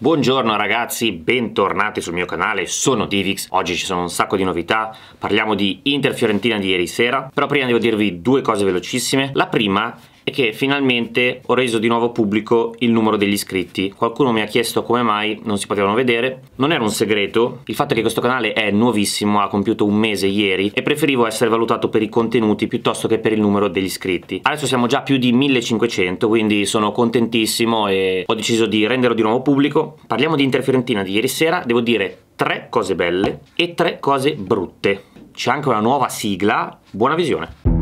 Buongiorno ragazzi, bentornati sul mio canale, sono Divix, oggi ci sono un sacco di novità, parliamo di Inter Fiorentina di ieri sera, però prima devo dirvi due cose velocissime. La prima e che finalmente ho reso di nuovo pubblico il numero degli iscritti. Qualcuno mi ha chiesto come mai non si potevano vedere. Non era un segreto, il fatto è che questo canale è nuovissimo, ha compiuto un mese ieri e preferivo essere valutato per i contenuti piuttosto che per il numero degli iscritti. Adesso siamo già più di 1500, quindi sono contentissimo e ho deciso di renderlo di nuovo pubblico. Parliamo di Interferentina di ieri sera, devo dire tre cose belle e tre cose brutte. C'è anche una nuova sigla, buona visione!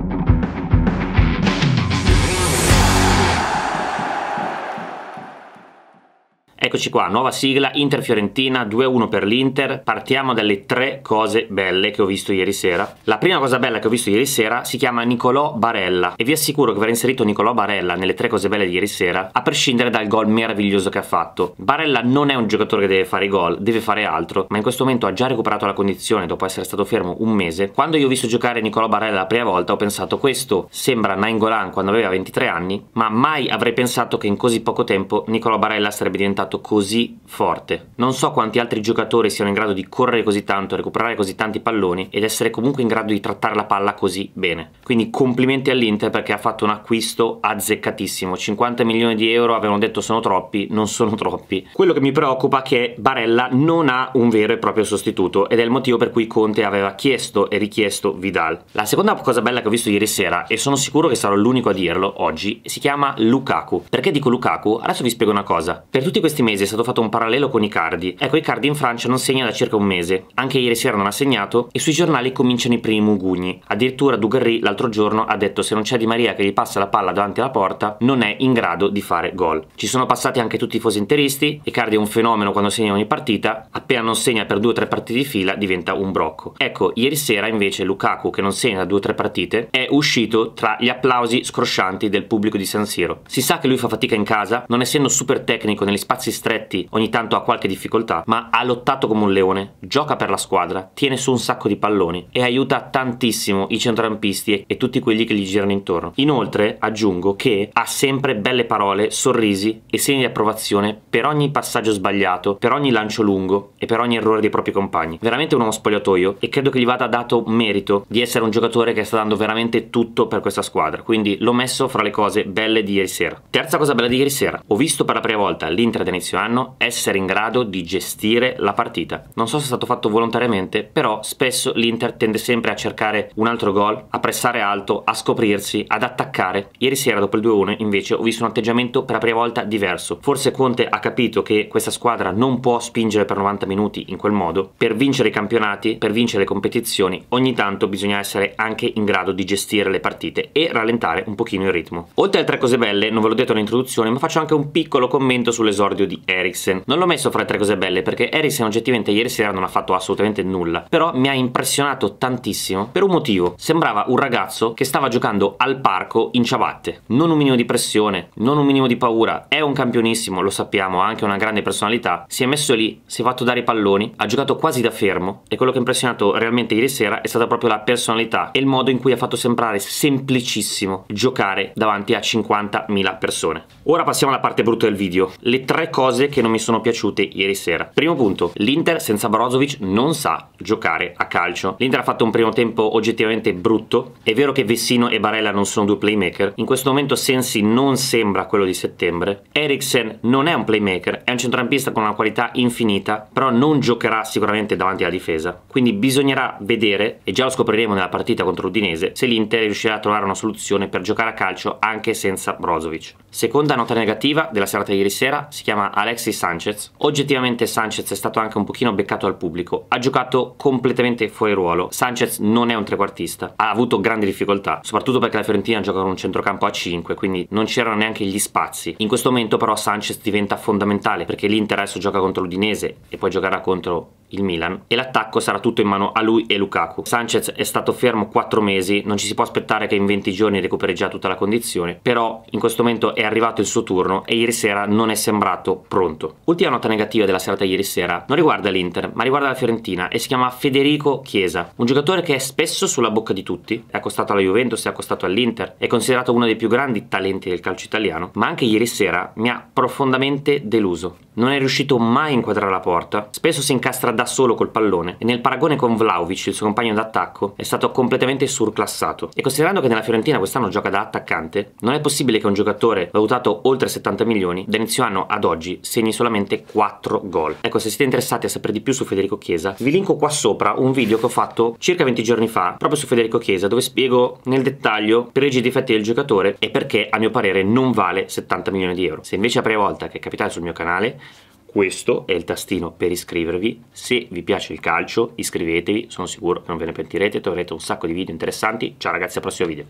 Eccoci qua, nuova sigla, Inter-Fiorentina, 2-1 per l'Inter. Partiamo dalle tre cose belle che ho visto ieri sera. La prima cosa bella che ho visto ieri sera si chiama Nicolò Barella e vi assicuro che verrà inserito Nicolò Barella nelle tre cose belle di ieri sera, a prescindere dal gol meraviglioso che ha fatto. Barella non è un giocatore che deve fare gol, deve fare altro, ma in questo momento ha già recuperato la condizione dopo essere stato fermo un mese. Quando io ho visto giocare Nicolò Barella la prima volta ho pensato questo sembra Nainggolan quando aveva 23 anni, ma mai avrei pensato che in così poco tempo Nicolò Barella sarebbe diventato impatto così forte. Non so quanti altri giocatori siano in grado di correre così tanto, recuperare così tanti palloni ed essere comunque in grado di trattare la palla così bene. Quindi complimenti all'Inter perché ha fatto un acquisto azzeccatissimo. 50 milioni di euro avevano detto sono troppi, non sono troppi. Quello che mi preoccupa è che Barella non ha un vero e proprio sostituto ed è il motivo per cui Conte aveva chiesto e richiesto Vidal. La seconda cosa bella che ho visto ieri sera, e sono sicuro che sarò l'unico a dirlo oggi, si chiama Lukaku. Perché dico Lukaku? Adesso vi spiego una cosa. Per tutti questi mesi è stato fatto un parallelo con i cardi. Ecco, i cardi in Francia non segna da circa un mese. Anche ieri sera non ha segnato e sui giornali cominciano i primi mugugni. Addirittura Dugarry l'altro giorno ha detto se non c'è Di Maria che gli passa la palla davanti alla porta non è in grado di fare gol. Ci sono passati anche tutti i fosi interisti, Icardi è un fenomeno quando segna ogni partita, appena non segna per due o tre partite di fila diventa un brocco. Ecco, ieri sera invece Lukaku che non segna da due o tre partite è uscito tra gli applausi scroscianti del pubblico di San Siro. Si sa che lui fa fatica in casa, non essendo super tecnico negli spazi stretti, ogni tanto ha qualche difficoltà, ma ha lottato come un leone, gioca per la squadra, tiene su un sacco di palloni e aiuta tantissimo i centrampisti e, tutti quelli che gli girano intorno. Inoltre aggiungo che ha sempre belle parole, sorrisi e segni di approvazione per ogni passaggio sbagliato, per ogni lancio lungo e per ogni errore dei propri compagni. Veramente un uomo spogliatoio e credo che gli vada dato merito di essere un giocatore che sta dando veramente tutto per questa squadra. Quindi l'ho messo fra le cose belle di ieri sera. Terza cosa bella di ieri sera, ho visto per la prima volta l'Inter Denizia inizio anno essere in grado di gestire la partita. Non so se è stato fatto volontariamente, però spesso l'Inter tende sempre a cercare un altro gol, a pressare alto, a scoprirsi, ad attaccare. Ieri sera dopo il 2-1 invece ho visto un atteggiamento per la prima volta diverso. Forse Conte ha capito che questa squadra non può spingere per 90 minuti in quel modo. Per vincere i campionati, per vincere le competizioni, ogni tanto bisogna essere anche in grado di gestire le partite e rallentare un pochino il ritmo. Oltre alle tre cose belle, non ve l'ho detto nell'introduzione, ma faccio anche un piccolo commento sull'esordio di di Eriksen. Non l'ho messo fra le tre cose belle perché Ericsson oggettivamente ieri sera non ha fatto assolutamente nulla, però mi ha impressionato tantissimo per un motivo. Sembrava un ragazzo che stava giocando al parco in ciabatte. Non un minimo di pressione, non un minimo di paura, è un campionissimo, lo sappiamo, ha anche una grande personalità. Si è messo lì, si è fatto dare i palloni, ha giocato quasi da fermo e quello che ha impressionato realmente ieri sera è stata proprio la personalità e il modo in cui ha fatto sembrare semplicissimo giocare davanti a 50.000 persone. Ora passiamo alla parte brutta del video, le tre cose che non mi sono piaciute ieri sera. Primo punto, l'Inter senza Brozovic non sa giocare a calcio. L'Inter ha fatto un primo tempo oggettivamente brutto, è vero che Vessino e Barella non sono due playmaker, in questo momento Sensi non sembra quello di settembre, Eriksen non è un playmaker, è un centrocampista con una qualità infinita, però non giocherà sicuramente davanti alla difesa. Quindi bisognerà vedere, e già lo scopriremo nella partita contro l'Udinese, se l'Inter riuscirà a trovare una soluzione per giocare a calcio anche senza Brozovic. Seconda nota negativa della serata di ieri sera si chiama Alexis Sanchez. Oggettivamente Sanchez è stato anche un pochino beccato dal pubblico, ha giocato completamente fuori ruolo. Sanchez non è un trequartista, ha avuto grandi difficoltà, soprattutto perché la Fiorentina gioca con un centrocampo a 5, quindi non c'erano neanche gli spazi. In questo momento però Sanchez diventa fondamentale perché l'Inter adesso gioca contro l'Udinese e poi giocherà contro il Milan e l'attacco sarà tutto in mano a lui e Lukaku. Sanchez è stato fermo 4 mesi, non ci si può aspettare che in 20 giorni recuperi già tutta la condizione, però in questo momento è arrivato il suo turno e ieri sera non è sembrato pronto. Ultima nota negativa della serata ieri sera non riguarda l'Inter, ma riguarda la Fiorentina e si chiama Federico Chiesa, un giocatore che è spesso sulla bocca di tutti, è accostato alla Juventus, è accostato all'Inter, è considerato uno dei più grandi talenti del calcio italiano, ma anche ieri sera mi ha profondamente deluso non è riuscito mai a inquadrare la porta, spesso si incastra da solo col pallone e nel paragone con Vlaovic, il suo compagno d'attacco, è stato completamente surclassato. E considerando che nella Fiorentina quest'anno gioca da attaccante, non è possibile che un giocatore valutato oltre 70 milioni da inizio anno ad oggi segni solamente 4 gol. Ecco, se siete interessati a sapere di più su Federico Chiesa, vi linko qua sopra un video che ho fatto circa 20 giorni fa proprio su Federico Chiesa, dove spiego nel dettaglio pregi e difetti del giocatore e perché a mio parere non vale 70 milioni di euro. Se invece è la prima volta che capitate sul mio canale, questo è il tastino per iscrivervi, se vi piace il calcio iscrivetevi, sono sicuro che non ve ne pentirete, troverete un sacco di video interessanti, ciao ragazzi al prossimo video.